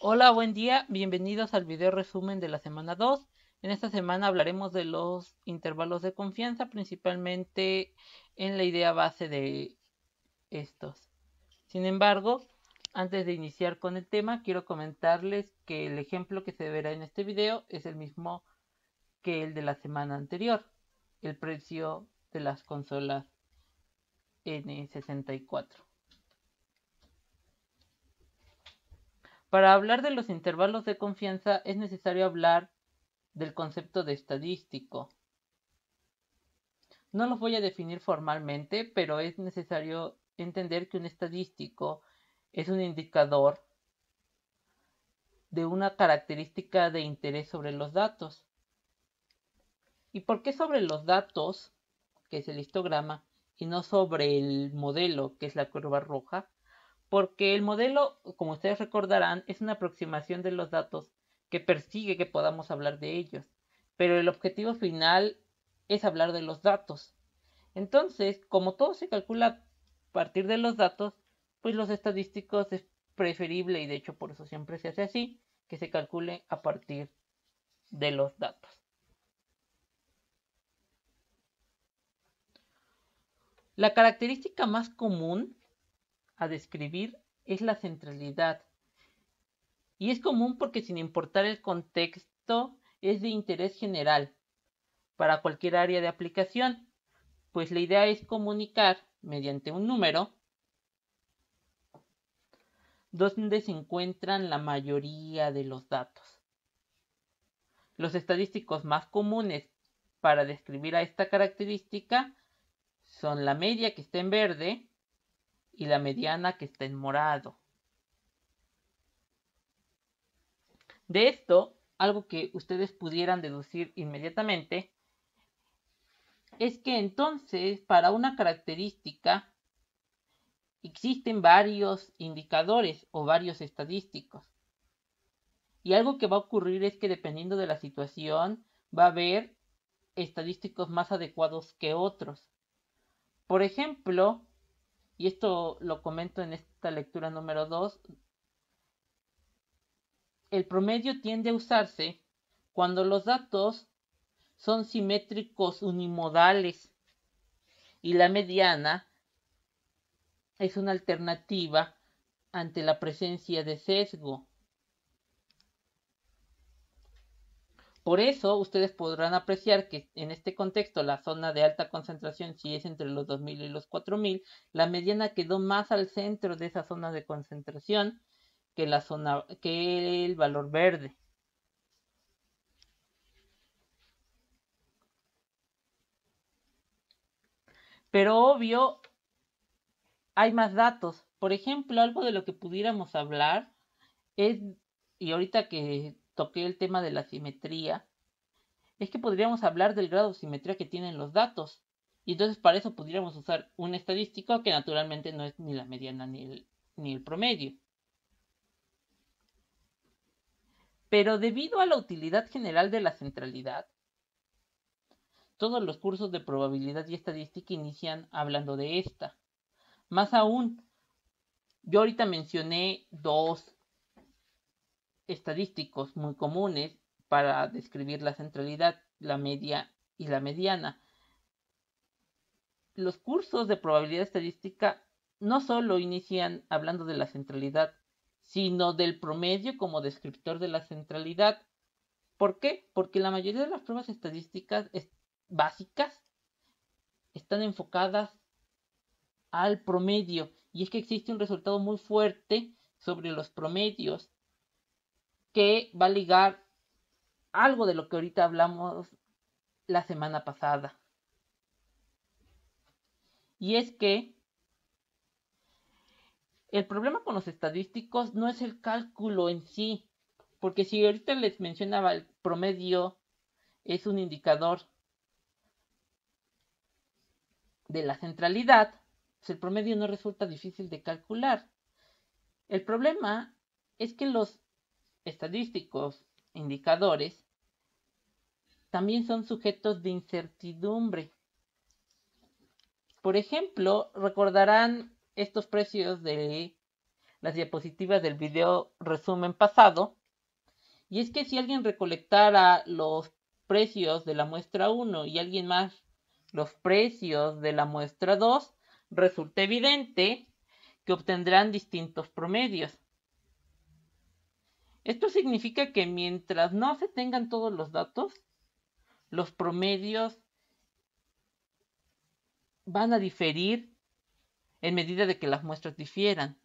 Hola, buen día. Bienvenidos al video resumen de la semana 2. En esta semana hablaremos de los intervalos de confianza, principalmente en la idea base de estos. Sin embargo, antes de iniciar con el tema, quiero comentarles que el ejemplo que se verá en este video es el mismo que el de la semana anterior, el precio de las consolas N64. Para hablar de los intervalos de confianza es necesario hablar del concepto de estadístico. No los voy a definir formalmente, pero es necesario entender que un estadístico es un indicador de una característica de interés sobre los datos. ¿Y por qué sobre los datos, que es el histograma, y no sobre el modelo, que es la curva roja? porque el modelo, como ustedes recordarán, es una aproximación de los datos que persigue que podamos hablar de ellos, pero el objetivo final es hablar de los datos. Entonces, como todo se calcula a partir de los datos, pues los estadísticos es preferible, y de hecho por eso siempre se hace así, que se calcule a partir de los datos. La característica más común a describir es la centralidad. Y es común porque sin importar el contexto es de interés general para cualquier área de aplicación, pues la idea es comunicar mediante un número donde se encuentran la mayoría de los datos. Los estadísticos más comunes para describir a esta característica son la media que está en verde, y la mediana que está en morado. De esto, algo que ustedes pudieran deducir inmediatamente es que entonces para una característica existen varios indicadores o varios estadísticos. Y algo que va a ocurrir es que dependiendo de la situación va a haber estadísticos más adecuados que otros. Por ejemplo, y esto lo comento en esta lectura número 2. El promedio tiende a usarse cuando los datos son simétricos unimodales y la mediana es una alternativa ante la presencia de sesgo. Por eso ustedes podrán apreciar que en este contexto la zona de alta concentración, si es entre los 2000 y los 4000, la mediana quedó más al centro de esa zona de concentración que la zona que el valor verde. Pero obvio hay más datos. Por ejemplo, algo de lo que pudiéramos hablar es y ahorita que toqué el tema de la simetría, es que podríamos hablar del grado de simetría que tienen los datos. Y entonces para eso podríamos usar un estadístico que naturalmente no es ni la mediana ni el, ni el promedio. Pero debido a la utilidad general de la centralidad, todos los cursos de probabilidad y estadística inician hablando de esta. Más aún, yo ahorita mencioné dos estadísticos muy comunes para describir la centralidad, la media y la mediana. Los cursos de probabilidad estadística no solo inician hablando de la centralidad, sino del promedio como descriptor de la centralidad. ¿Por qué? Porque la mayoría de las pruebas estadísticas básicas están enfocadas al promedio y es que existe un resultado muy fuerte sobre los promedios que va a ligar algo de lo que ahorita hablamos la semana pasada. Y es que el problema con los estadísticos no es el cálculo en sí, porque si ahorita les mencionaba el promedio es un indicador de la centralidad, pues el promedio no resulta difícil de calcular. El problema es que los estadísticos, indicadores, también son sujetos de incertidumbre. Por ejemplo, recordarán estos precios de las diapositivas del video resumen pasado. Y es que si alguien recolectara los precios de la muestra 1 y alguien más los precios de la muestra 2, resulta evidente que obtendrán distintos promedios. Esto significa que mientras no se tengan todos los datos, los promedios van a diferir en medida de que las muestras difieran.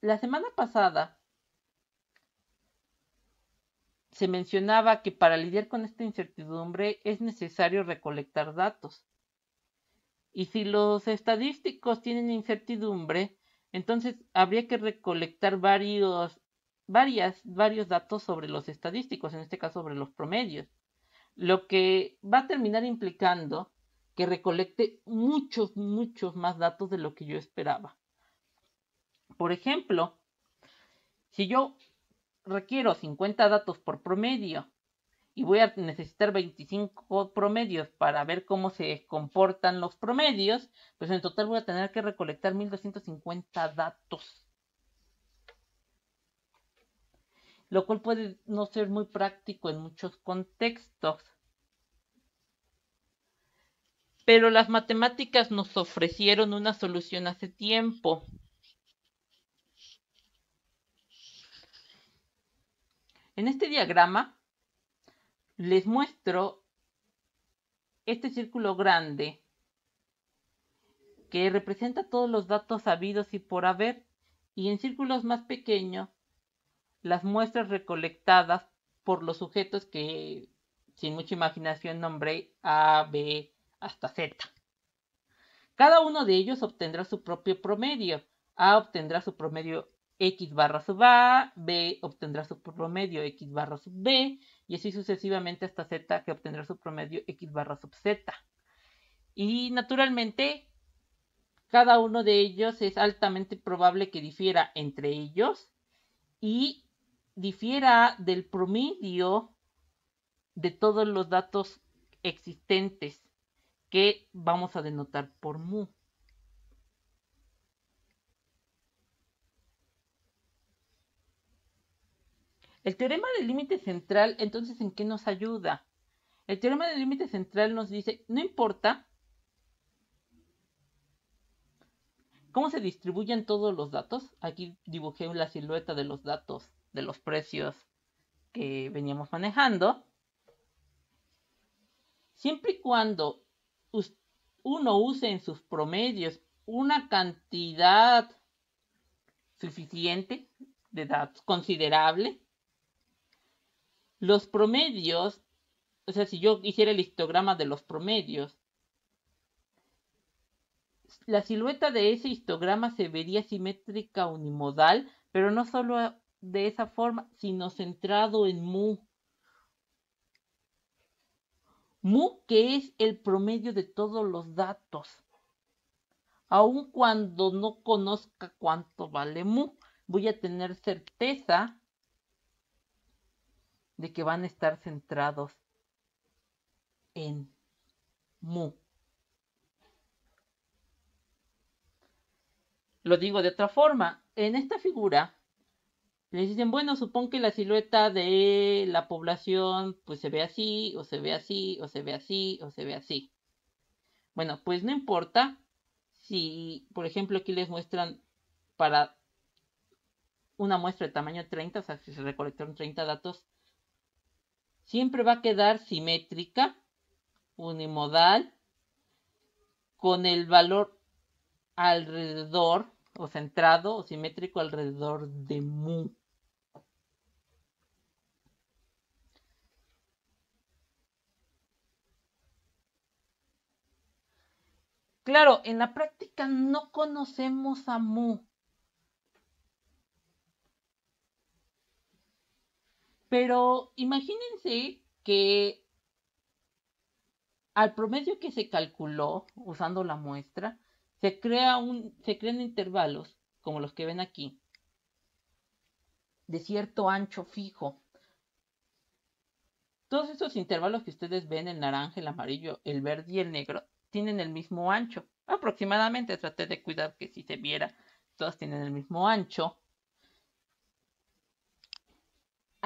La semana pasada se mencionaba que para lidiar con esta incertidumbre es necesario recolectar datos. Y si los estadísticos tienen incertidumbre, entonces, habría que recolectar varios, varias, varios datos sobre los estadísticos, en este caso sobre los promedios, lo que va a terminar implicando que recolecte muchos, muchos más datos de lo que yo esperaba. Por ejemplo, si yo requiero 50 datos por promedio y voy a necesitar 25 promedios para ver cómo se comportan los promedios, pues en total voy a tener que recolectar 1250 datos. Lo cual puede no ser muy práctico en muchos contextos. Pero las matemáticas nos ofrecieron una solución hace tiempo. En este diagrama les muestro este círculo grande que representa todos los datos sabidos y por haber y en círculos más pequeños las muestras recolectadas por los sujetos que sin mucha imaginación nombré A, B hasta Z. Cada uno de ellos obtendrá su propio promedio. A obtendrá su promedio X barra sub A, B obtendrá su promedio X barra sub B, y así sucesivamente hasta z que obtendrá su promedio x barra sub z. Y naturalmente, cada uno de ellos es altamente probable que difiera entre ellos y difiera del promedio de todos los datos existentes que vamos a denotar por mu. El teorema del límite central, entonces, ¿en qué nos ayuda? El teorema del límite central nos dice, no importa cómo se distribuyen todos los datos. Aquí dibujé la silueta de los datos, de los precios que veníamos manejando. Siempre y cuando uno use en sus promedios una cantidad suficiente de datos, considerable, los promedios, o sea, si yo hiciera el histograma de los promedios, la silueta de ese histograma se vería simétrica unimodal, pero no solo de esa forma, sino centrado en mu. Mu que es el promedio de todos los datos. Aun cuando no conozca cuánto vale mu, voy a tener certeza de que van a estar centrados en mu. Lo digo de otra forma, en esta figura les dicen, bueno, supongo que la silueta de la población pues se ve así, o se ve así, o se ve así, o se ve así. Bueno, pues no importa si, por ejemplo, aquí les muestran para una muestra de tamaño 30, o sea, si se recolectaron 30 datos, siempre va a quedar simétrica, unimodal, con el valor alrededor o centrado o simétrico alrededor de mu. Claro, en la práctica no conocemos a mu. Pero imagínense que al promedio que se calculó usando la muestra, se, crea un, se crean intervalos, como los que ven aquí, de cierto ancho fijo. Todos esos intervalos que ustedes ven, el naranja, el amarillo, el verde y el negro, tienen el mismo ancho. Aproximadamente traté de cuidar que si se viera, todos tienen el mismo ancho.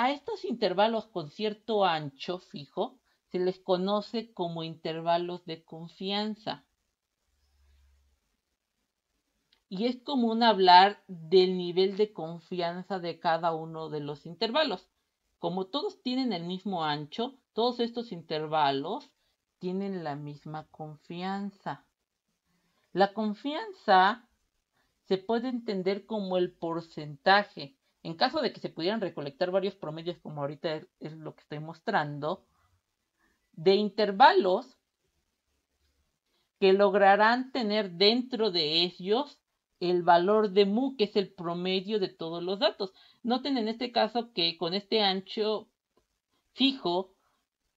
A estos intervalos con cierto ancho fijo se les conoce como intervalos de confianza. Y es común hablar del nivel de confianza de cada uno de los intervalos. Como todos tienen el mismo ancho, todos estos intervalos tienen la misma confianza. La confianza se puede entender como el porcentaje en caso de que se pudieran recolectar varios promedios, como ahorita es, lo que estoy mostrando, de intervalos que lograrán tener dentro de ellos el valor de mu, que es el promedio de todos los datos. Noten en este caso que con este ancho fijo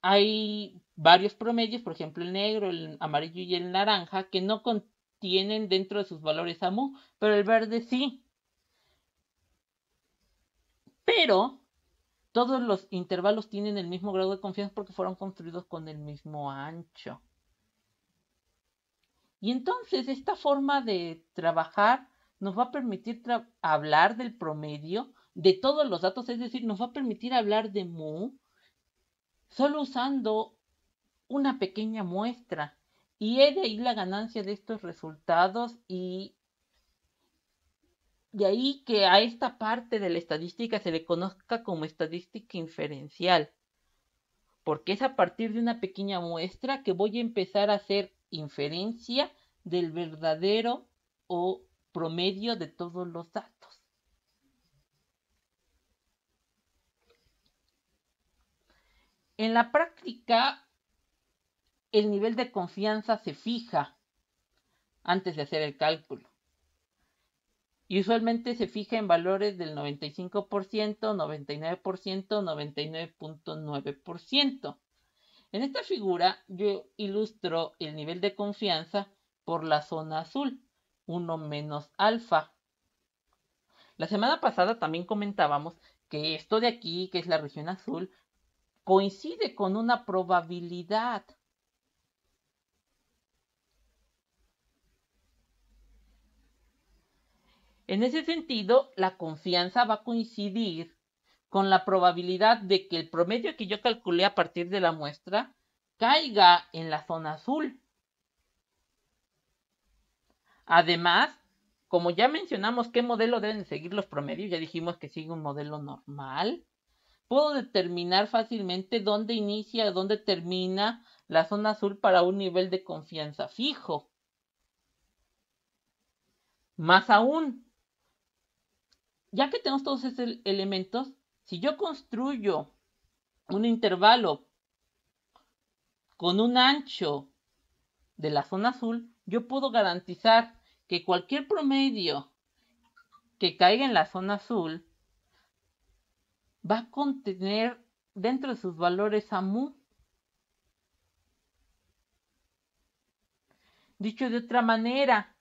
hay varios promedios, por ejemplo el negro, el amarillo y el naranja, que no contienen dentro de sus valores a mu, pero el verde sí pero todos los intervalos tienen el mismo grado de confianza porque fueron construidos con el mismo ancho. Y entonces esta forma de trabajar nos va a permitir hablar del promedio de todos los datos, es decir, nos va a permitir hablar de mu solo usando una pequeña muestra. Y he de ahí la ganancia de estos resultados y de ahí que a esta parte de la estadística se le conozca como estadística inferencial, porque es a partir de una pequeña muestra que voy a empezar a hacer inferencia del verdadero o promedio de todos los datos. En la práctica, el nivel de confianza se fija antes de hacer el cálculo y usualmente se fija en valores del 95%, 99%, 99.9%. En esta figura yo ilustro el nivel de confianza por la zona azul, 1 menos alfa. La semana pasada también comentábamos que esto de aquí, que es la región azul, coincide con una probabilidad. En ese sentido, la confianza va a coincidir con la probabilidad de que el promedio que yo calculé a partir de la muestra caiga en la zona azul. Además, como ya mencionamos qué modelo deben seguir los promedios, ya dijimos que sigue un modelo normal, puedo determinar fácilmente dónde inicia, dónde termina la zona azul para un nivel de confianza fijo. Más aún, ya que tenemos todos estos elementos, si yo construyo un intervalo con un ancho de la zona azul, yo puedo garantizar que cualquier promedio que caiga en la zona azul va a contener dentro de sus valores a mu. Dicho de otra manera,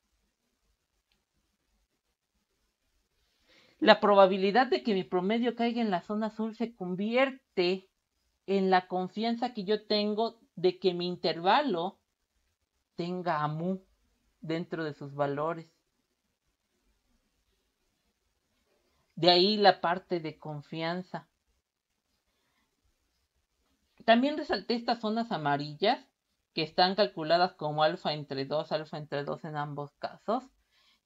La probabilidad de que mi promedio caiga en la zona azul se convierte en la confianza que yo tengo de que mi intervalo tenga a mu dentro de sus valores. De ahí la parte de confianza. También resalté estas zonas amarillas que están calculadas como alfa entre 2, alfa entre 2 en ambos casos.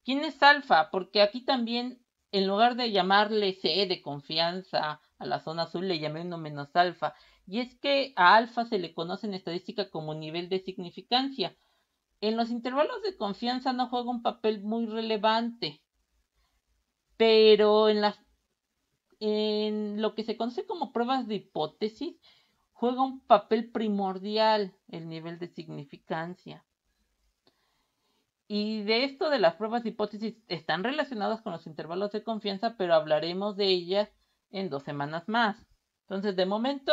¿Quién es alfa? Porque aquí también en lugar de llamarle C de confianza a la zona azul, le llamé uno menos alfa. Y es que a alfa se le conoce en estadística como nivel de significancia. En los intervalos de confianza no juega un papel muy relevante, pero en, en lo que se conoce como pruebas de hipótesis, juega un papel primordial el nivel de significancia. Y de esto de las pruebas de hipótesis están relacionadas con los intervalos de confianza, pero hablaremos de ellas en dos semanas más. Entonces, de momento,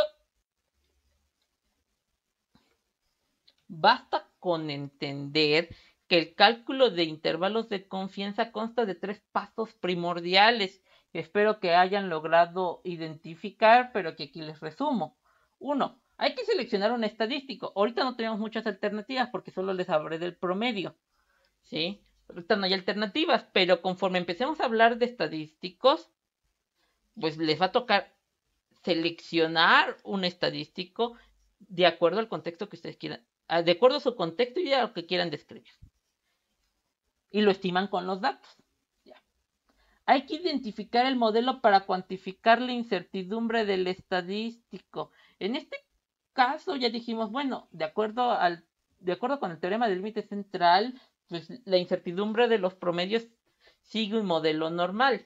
basta con entender que el cálculo de intervalos de confianza consta de tres pasos primordiales. espero que hayan logrado identificar, pero que aquí les resumo. Uno, hay que seleccionar un estadístico. Ahorita no tenemos muchas alternativas porque solo les hablé del promedio. ¿sí? no hay alternativas, pero conforme empecemos a hablar de estadísticos, pues les va a tocar seleccionar un estadístico de acuerdo al contexto que ustedes quieran, ah, de acuerdo a su contexto y a lo que quieran describir. Y lo estiman con los datos. Hay que identificar el modelo para cuantificar la incertidumbre del estadístico. En este caso ya dijimos, bueno, de acuerdo al de acuerdo con el teorema del límite central, pues, la incertidumbre de los promedios sigue un modelo normal.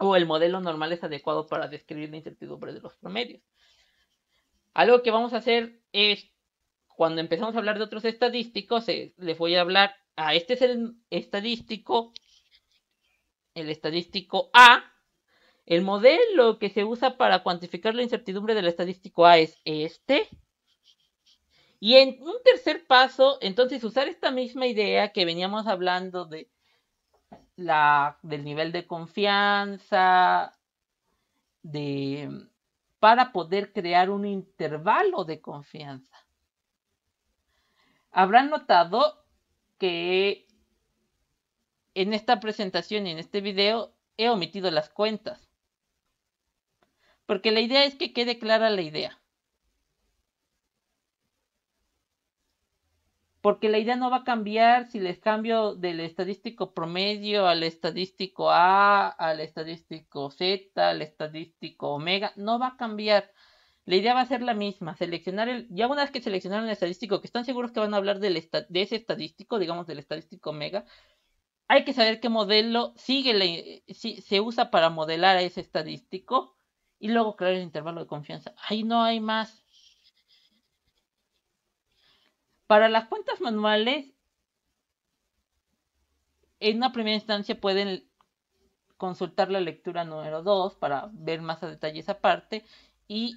O el modelo normal es adecuado para describir la incertidumbre de los promedios. Algo que vamos a hacer es, cuando empezamos a hablar de otros estadísticos, eh, les voy a hablar, ah, este es el estadístico, el estadístico A. El modelo que se usa para cuantificar la incertidumbre del estadístico A es este. Y en un tercer paso, entonces usar esta misma idea que veníamos hablando de la, del nivel de confianza, de, para poder crear un intervalo de confianza. Habrán notado que en esta presentación y en este video he omitido las cuentas. Porque la idea es que quede clara la idea. porque la idea no va a cambiar si les cambio del estadístico promedio al estadístico A, al estadístico Z, al estadístico omega, no va a cambiar. La idea va a ser la misma, seleccionar el, ya una vez que seleccionaron el estadístico, que están seguros que van a hablar del de ese estadístico, digamos del estadístico omega, hay que saber qué modelo sigue se usa para modelar a ese estadístico y luego crear el intervalo de confianza. Ahí no hay más, para las cuentas manuales, en una primera instancia pueden consultar la lectura número 2 para ver más a detalle esa parte y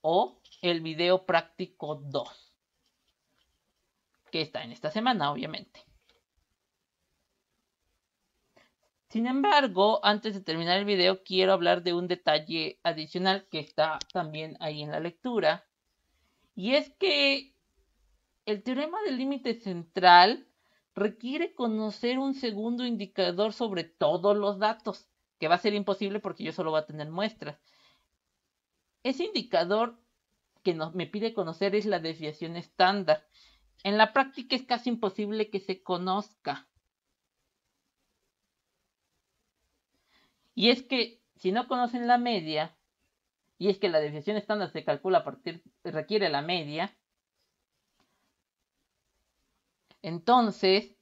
o el video práctico 2 que está en esta semana obviamente. Sin embargo, antes de terminar el video quiero hablar de un detalle adicional que está también ahí en la lectura y es que el teorema del límite central requiere conocer un segundo indicador sobre todos los datos, que va a ser imposible porque yo solo voy a tener muestras. Ese indicador que me pide conocer es la desviación estándar. En la práctica es casi imposible que se conozca. Y es que si no conocen la media, y es que la desviación estándar se calcula a partir, requiere la media, entonces,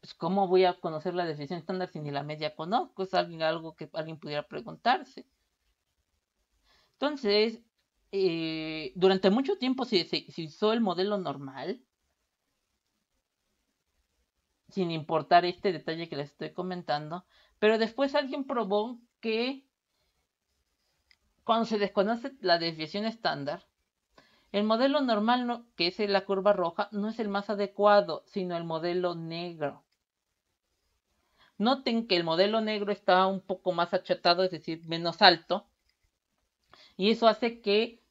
pues, ¿cómo voy a conocer la desviación estándar si ni la media conozco? Es alguien, algo que alguien pudiera preguntarse. Entonces, eh, durante mucho tiempo se, se, se, el modelo normal, sin importar este detalle que les estoy comentando, pero después alguien probó que cuando se desconoce la desviación estándar, el modelo normal, que es la curva roja, no es el más adecuado, sino el modelo negro. Noten que el modelo negro está un poco más achatado, es decir, menos alto. Y eso hace que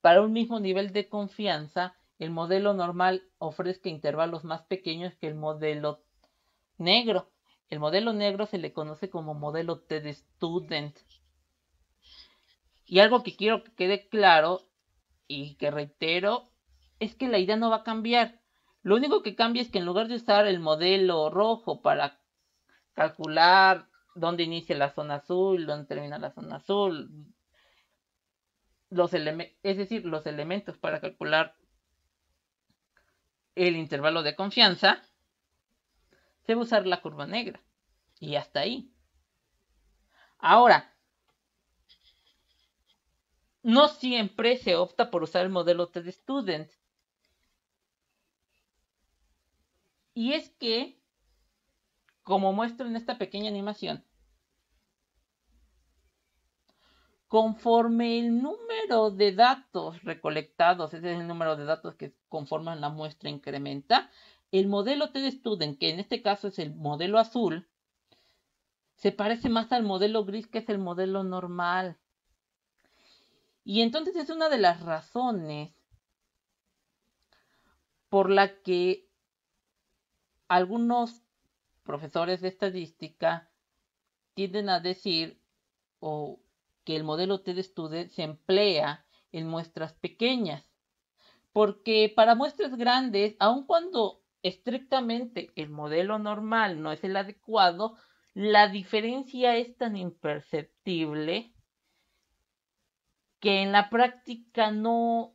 para un mismo nivel de confianza, el modelo normal ofrezca intervalos más pequeños que el modelo negro. El modelo negro se le conoce como modelo TED Student. Y algo que quiero que quede claro y que reitero es que la idea no va a cambiar. Lo único que cambia es que en lugar de usar el modelo rojo para calcular dónde inicia la zona azul, dónde termina la zona azul, los es decir, los elementos para calcular el intervalo de confianza, se va a usar la curva negra. Y hasta ahí. Ahora, no siempre se opta por usar el modelo TED Student. Y es que, como muestro en esta pequeña animación, conforme el número de datos recolectados, ese es el número de datos que conforman la muestra, incrementa, el modelo TED Student, que en este caso es el modelo azul, se parece más al modelo gris que es el modelo normal. Y entonces es una de las razones por la que algunos profesores de estadística tienden a decir que el modelo T de Student se emplea en muestras pequeñas. Porque para muestras grandes, aun cuando estrictamente el modelo normal no es el adecuado, la diferencia es tan imperceptible que en la práctica no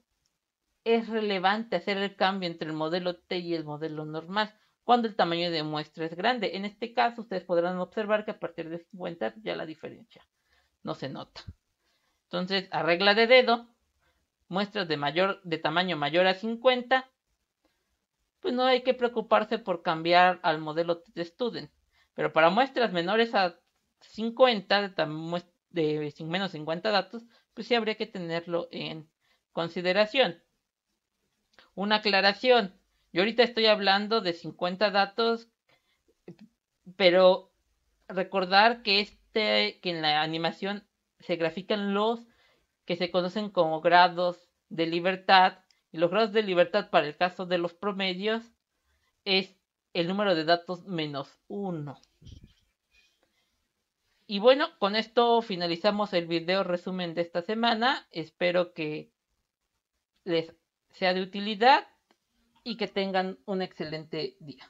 es relevante hacer el cambio entre el modelo T y el modelo normal cuando el tamaño de muestra es grande. En este caso, ustedes podrán observar que a partir de 50 ya la diferencia no se nota. Entonces, a regla de dedo, muestras de, tamaño mayor a 50, pues no hay que preocuparse por cambiar al modelo de student. Pero para muestras menores a 50, de, de menos 50 datos, pues sí habría que tenerlo en consideración. Una aclaración. Yo ahorita estoy hablando de 50 datos, pero recordar que este, que en la animación se grafican los que se conocen como grados de libertad. Y los grados de libertad para el caso de los promedios es el número de datos menos uno. Y bueno, con esto finalizamos el video resumen de esta semana. Espero que les sea de utilidad y que tengan un excelente día.